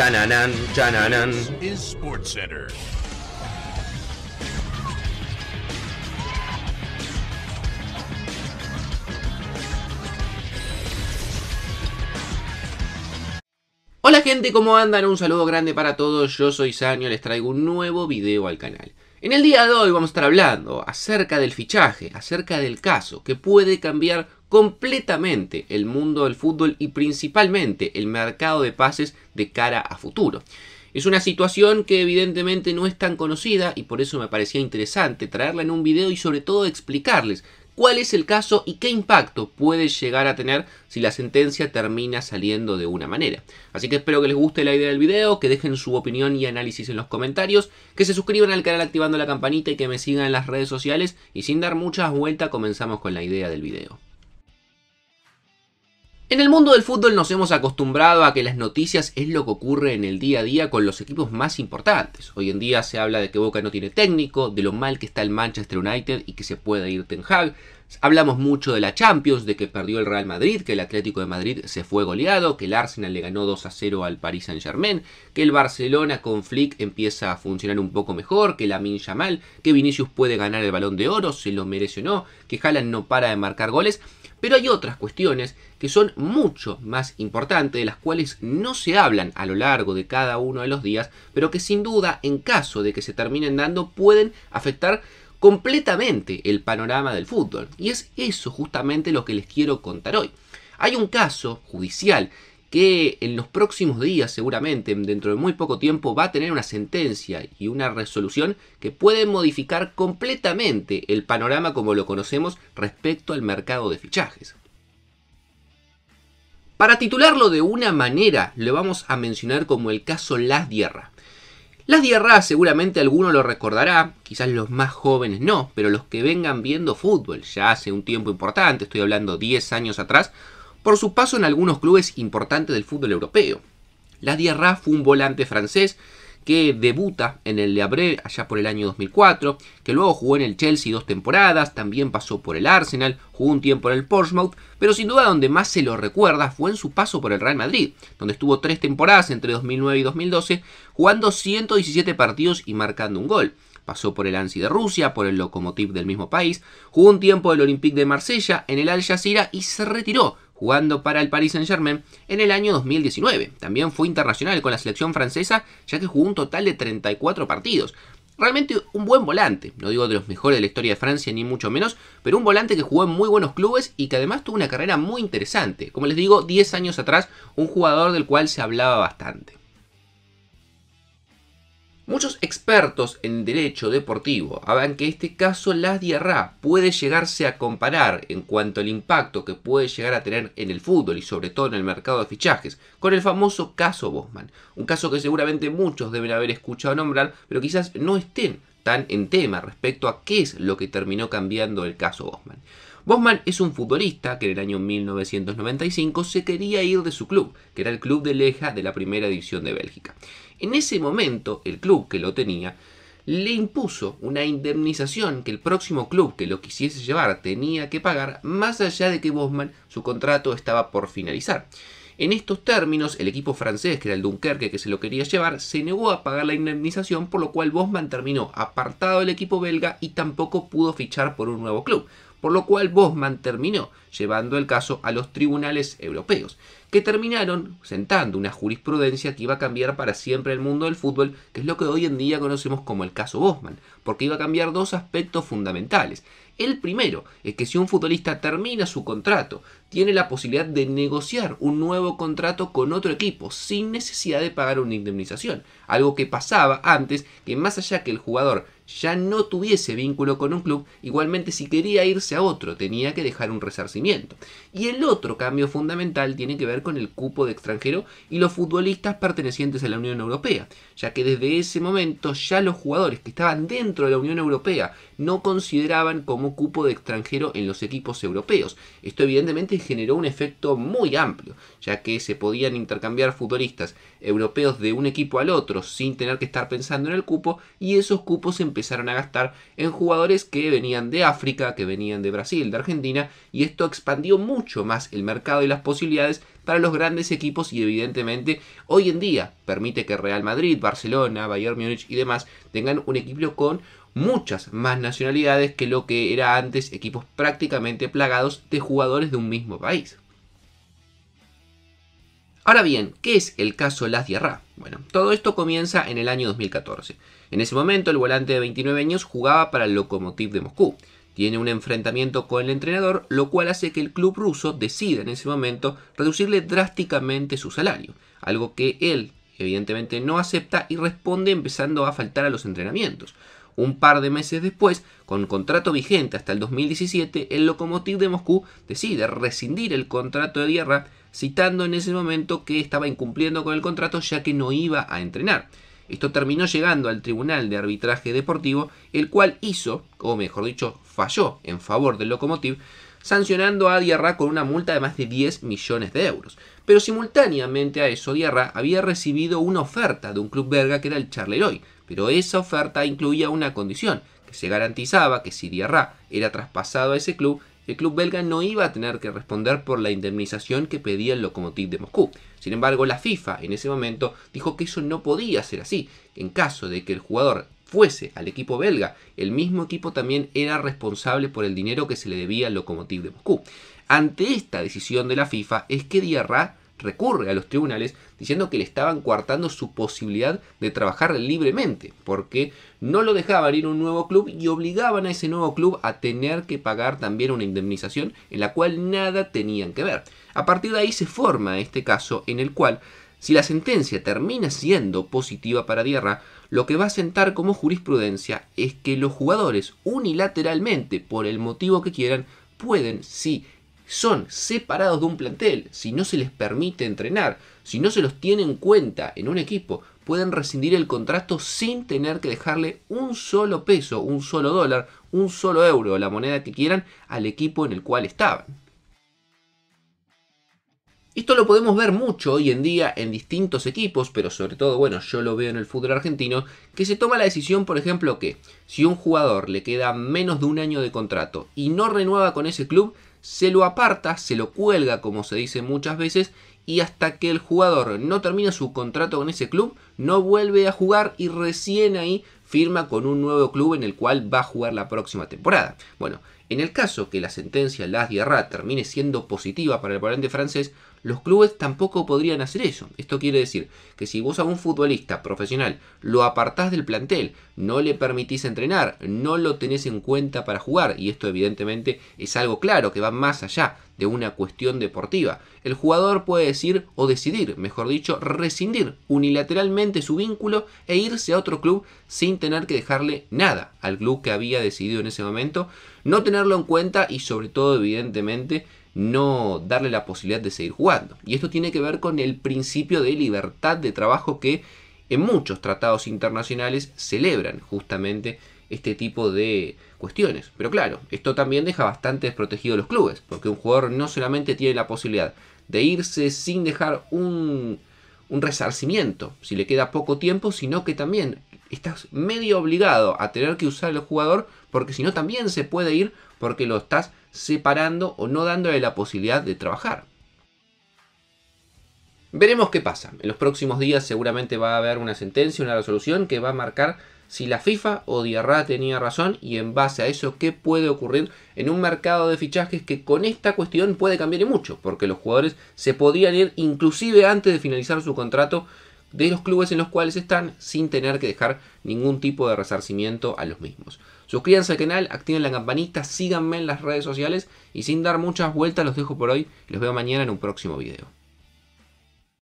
Chananan, chananan. Hola gente, ¿cómo andan? Un saludo grande para todos, yo soy y les traigo un nuevo video al canal. En el día de hoy vamos a estar hablando acerca del fichaje, acerca del caso, que puede cambiar completamente el mundo del fútbol y principalmente el mercado de pases de cara a futuro. Es una situación que evidentemente no es tan conocida y por eso me parecía interesante traerla en un video y sobre todo explicarles cuál es el caso y qué impacto puede llegar a tener si la sentencia termina saliendo de una manera. Así que espero que les guste la idea del video, que dejen su opinión y análisis en los comentarios, que se suscriban al canal activando la campanita y que me sigan en las redes sociales y sin dar muchas vueltas comenzamos con la idea del video. En el mundo del fútbol nos hemos acostumbrado a que las noticias es lo que ocurre en el día a día con los equipos más importantes. Hoy en día se habla de que Boca no tiene técnico, de lo mal que está el Manchester United y que se puede ir Ten Hag. Hablamos mucho de la Champions, de que perdió el Real Madrid, que el Atlético de Madrid se fue goleado, que el Arsenal le ganó 2 a 0 al Paris Saint Germain, que el Barcelona con Flick empieza a funcionar un poco mejor, que la Min Mal, que Vinicius puede ganar el Balón de Oro, se lo merece o no, que Haaland no para de marcar goles. Pero hay otras cuestiones que son mucho más importantes, de las cuales no se hablan a lo largo de cada uno de los días, pero que sin duda, en caso de que se terminen dando, pueden afectar completamente el panorama del fútbol. Y es eso justamente lo que les quiero contar hoy. Hay un caso judicial que en los próximos días, seguramente, dentro de muy poco tiempo, va a tener una sentencia y una resolución que puede modificar completamente el panorama como lo conocemos respecto al mercado de fichajes. Para titularlo de una manera, lo vamos a mencionar como el caso Las Dierras. Las Dierra seguramente alguno lo recordará, quizás los más jóvenes no, pero los que vengan viendo fútbol ya hace un tiempo importante, estoy hablando 10 años atrás, por su paso en algunos clubes importantes del fútbol europeo. La Diarra fue un volante francés que debuta en el Le Havre allá por el año 2004, que luego jugó en el Chelsea dos temporadas, también pasó por el Arsenal, jugó un tiempo en el Portsmouth, pero sin duda donde más se lo recuerda fue en su paso por el Real Madrid, donde estuvo tres temporadas entre 2009 y 2012, jugando 117 partidos y marcando un gol. Pasó por el ANSI de Rusia, por el Lokomotiv del mismo país, jugó un tiempo en el Olympique de Marsella, en el Al Jazeera y se retiró jugando para el Paris Saint-Germain en el año 2019. También fue internacional con la selección francesa, ya que jugó un total de 34 partidos. Realmente un buen volante, no digo de los mejores de la historia de Francia ni mucho menos, pero un volante que jugó en muy buenos clubes y que además tuvo una carrera muy interesante. Como les digo, 10 años atrás, un jugador del cual se hablaba bastante. Muchos expertos en derecho deportivo hablan que este caso Las Diarra puede llegarse a comparar en cuanto al impacto que puede llegar a tener en el fútbol y sobre todo en el mercado de fichajes con el famoso caso Bosman, un caso que seguramente muchos deben haber escuchado nombrar, pero quizás no estén tan en tema respecto a qué es lo que terminó cambiando el caso Bosman. Bosman es un futbolista que en el año 1995 se quería ir de su club, que era el club de Leja de la primera división de Bélgica. En ese momento, el club que lo tenía le impuso una indemnización que el próximo club que lo quisiese llevar tenía que pagar, más allá de que Bosman su contrato estaba por finalizar. En estos términos, el equipo francés, que era el Dunkerque que se lo quería llevar, se negó a pagar la indemnización, por lo cual Bosman terminó apartado del equipo belga y tampoco pudo fichar por un nuevo club por lo cual Bosman terminó llevando el caso a los tribunales europeos que terminaron sentando una jurisprudencia que iba a cambiar para siempre el mundo del fútbol, que es lo que hoy en día conocemos como el caso Bosman, porque iba a cambiar dos aspectos fundamentales. El primero es que si un futbolista termina su contrato, tiene la posibilidad de negociar un nuevo contrato con otro equipo sin necesidad de pagar una indemnización. Algo que pasaba antes, que más allá que el jugador ya no tuviese vínculo con un club, igualmente si quería irse a otro tenía que dejar un resarcimiento. Y el otro cambio fundamental tiene que ver con el cupo de extranjero y los futbolistas pertenecientes a la Unión Europea, ya que desde ese momento ya los jugadores que estaban dentro de la Unión Europea no consideraban como cupo de extranjero en los equipos europeos. Esto evidentemente generó un efecto muy amplio, ya que se podían intercambiar futbolistas europeos de un equipo al otro sin tener que estar pensando en el cupo y esos cupos se empezaron a gastar en jugadores que venían de África, que venían de Brasil, de Argentina y esto expandió mucho más el mercado y las posibilidades para los grandes equipos y evidentemente hoy en día permite que Real Madrid, Barcelona, Bayern Múnich y demás tengan un equipo con muchas más nacionalidades que lo que era antes equipos prácticamente plagados de jugadores de un mismo país. Ahora bien, ¿qué es el caso Las Diarra? Bueno, todo esto comienza en el año 2014. En ese momento el volante de 29 años jugaba para el Lokomotiv de Moscú. Tiene un enfrentamiento con el entrenador, lo cual hace que el club ruso decida en ese momento reducirle drásticamente su salario, algo que él evidentemente no acepta y responde empezando a faltar a los entrenamientos. Un par de meses después, con contrato vigente hasta el 2017, el Lokomotiv de Moscú decide rescindir el contrato de guerra, citando en ese momento que estaba incumpliendo con el contrato ya que no iba a entrenar. Esto terminó llegando al Tribunal de Arbitraje Deportivo, el cual hizo, o mejor dicho, falló en favor del Lokomotiv, sancionando a Diarra con una multa de más de 10 millones de euros. Pero simultáneamente a eso, Diarra había recibido una oferta de un club belga que era el Charleroi, pero esa oferta incluía una condición, que se garantizaba que si Diarra era traspasado a ese club, el club belga no iba a tener que responder por la indemnización que pedía el Lokomotiv de Moscú. Sin embargo, la FIFA en ese momento dijo que eso no podía ser así. En caso de que el jugador fuese al equipo belga, el mismo equipo también era responsable por el dinero que se le debía al Lokomotiv de Moscú. Ante esta decisión de la FIFA es que Diarra recurre a los tribunales diciendo que le estaban coartando su posibilidad de trabajar libremente, porque no lo dejaban ir a un nuevo club y obligaban a ese nuevo club a tener que pagar también una indemnización en la cual nada tenían que ver. A partir de ahí se forma este caso en el cual, si la sentencia termina siendo positiva para Dierra, lo que va a sentar como jurisprudencia es que los jugadores unilateralmente, por el motivo que quieran, pueden, sí, son separados de un plantel, si no se les permite entrenar, si no se los tiene en cuenta en un equipo, pueden rescindir el contrato sin tener que dejarle un solo peso, un solo dólar, un solo euro, la moneda que quieran, al equipo en el cual estaban. Esto lo podemos ver mucho hoy en día en distintos equipos, pero sobre todo, bueno, yo lo veo en el fútbol argentino, que se toma la decisión, por ejemplo, que si un jugador le queda menos de un año de contrato y no renueva con ese club, se lo aparta, se lo cuelga como se dice muchas veces y hasta que el jugador no termina su contrato con ese club, no vuelve a jugar y recién ahí firma con un nuevo club en el cual va a jugar la próxima temporada. Bueno, en el caso que la sentencia Las Diarra termine siendo positiva para el parlante francés, los clubes tampoco podrían hacer eso. Esto quiere decir que si vos a un futbolista profesional lo apartás del plantel, no le permitís entrenar, no lo tenés en cuenta para jugar, y esto evidentemente es algo claro que va más allá de una cuestión deportiva. El jugador puede decir o decidir, mejor dicho, rescindir unilateralmente su vínculo e irse a otro club sin tener que dejarle nada al club que había decidido en ese momento no tener tenerlo en cuenta y sobre todo, evidentemente, no darle la posibilidad de seguir jugando. Y esto tiene que ver con el principio de libertad de trabajo que en muchos tratados internacionales celebran justamente este tipo de cuestiones. Pero claro, esto también deja bastante desprotegido a los clubes, porque un jugador no solamente tiene la posibilidad de irse sin dejar un, resarcimiento, si le queda poco tiempo, sino que también estás medio obligado a tener que usar el jugador, porque si no también se puede ir porque lo estás separando o no dándole la posibilidad de trabajar. Veremos qué pasa. En los próximos días seguramente va a haber una sentencia, una resolución que va a marcar si la FIFA o Diarra tenía razón y en base a eso qué puede ocurrir en un mercado de fichajes que con esta cuestión puede cambiar y mucho, porque los jugadores se podrían ir inclusive antes de finalizar su contrato de los clubes en los cuales están sin tener que dejar ningún tipo de resarcimiento a los mismos. Suscríbanse al canal, activen la campanita, síganme en las redes sociales y sin dar muchas vueltas los dejo por hoy. Los veo mañana en un próximo video.